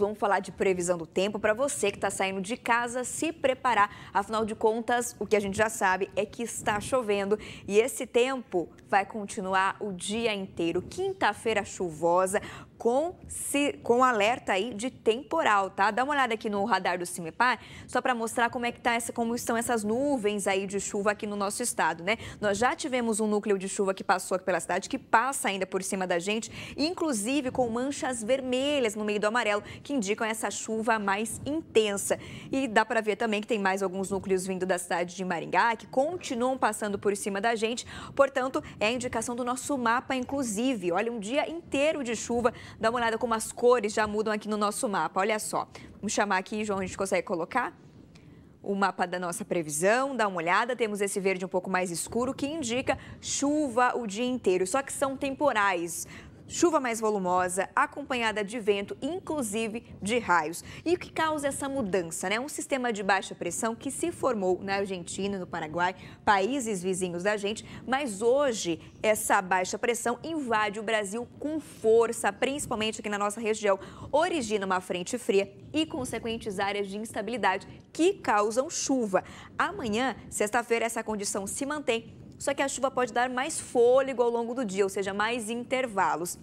Vamos falar de previsão do tempo para você que está saindo de casa se preparar. Afinal de contas, o que a gente já sabe é que está chovendo e esse tempo vai continuar o dia inteiro. Quinta-feira chuvosa com, se, com alerta aí de temporal, tá? Dá uma olhada aqui no radar do Cimepar só para mostrar como é que tá essa, como estão essas nuvens aí de chuva aqui no nosso estado, né? Nós já tivemos um núcleo de chuva que passou aqui pela cidade que passa ainda por cima da gente, inclusive com manchas vermelhas no meio do amarelo que que indicam essa chuva mais intensa. E dá para ver também que tem mais alguns núcleos vindo da cidade de Maringá que continuam passando por cima da gente. Portanto, é a indicação do nosso mapa, inclusive. Olha, um dia inteiro de chuva. Dá uma olhada como as cores já mudam aqui no nosso mapa. Olha só. Vamos chamar aqui, João, a gente consegue colocar? o mapa da nossa previsão, dá uma olhada, temos esse verde um pouco mais escuro que indica chuva o dia inteiro, só que são temporais chuva mais volumosa, acompanhada de vento, inclusive de raios. E o que causa essa mudança? É né? um sistema de baixa pressão que se formou na Argentina, no Paraguai, países vizinhos da gente, mas hoje essa baixa pressão invade o Brasil com força, principalmente aqui na nossa região. Origina uma frente fria e consequentes áreas de instabilidade que causam chuva. Amanhã, sexta-feira, essa condição se mantém só que a chuva pode dar mais fôlego ao longo do dia, ou seja, mais intervalos.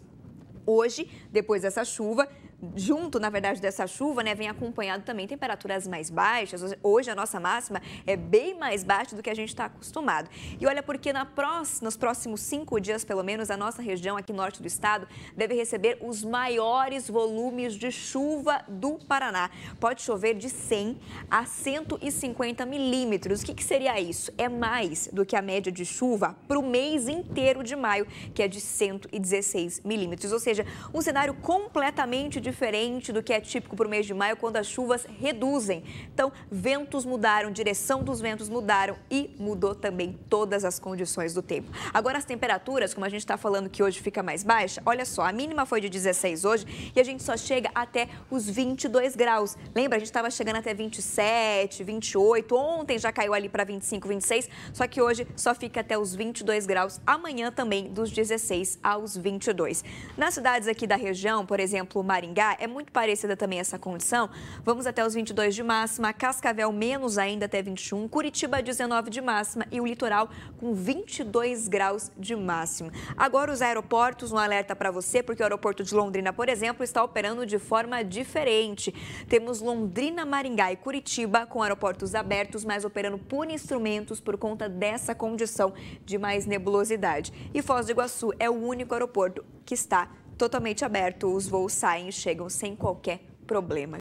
Hoje, depois dessa chuva, junto, na verdade, dessa chuva, né, vem acompanhado também temperaturas mais baixas. Hoje a nossa máxima é bem mais baixa do que a gente está acostumado. E olha, porque na próxima, nos próximos cinco dias, pelo menos, a nossa região aqui norte do estado deve receber os maiores volumes de chuva do Paraná. Pode chover de 100 a 150 milímetros. O que, que seria isso? É mais do que a média de chuva para o mês inteiro de maio, que é de 116 milímetros. Ou seja, um cenário completamente diferente do que é típico para o mês de maio, quando as chuvas reduzem. Então, ventos mudaram, direção dos ventos mudaram e mudou também todas as condições do tempo. Agora, as temperaturas, como a gente está falando que hoje fica mais baixa, olha só, a mínima foi de 16 hoje e a gente só chega até os 22 graus. Lembra, a gente estava chegando até 27, 28, ontem já caiu ali para 25, 26, só que hoje só fica até os 22 graus, amanhã também dos 16 aos 22. Nas cidades aqui da região, por exemplo, Maringá, é muito parecida também essa condição. Vamos até os 22 de máxima, Cascavel menos ainda até 21, Curitiba 19 de máxima e o litoral com 22 graus de máximo. Agora os aeroportos, um alerta para você, porque o aeroporto de Londrina, por exemplo, está operando de forma diferente. Temos Londrina, Maringá e Curitiba com aeroportos abertos, mas operando por instrumentos por conta dessa condição de mais nebulosidade. E Foz do Iguaçu é o único aeroporto que está totalmente aberto. Os voos saem e chegam sem qualquer problema.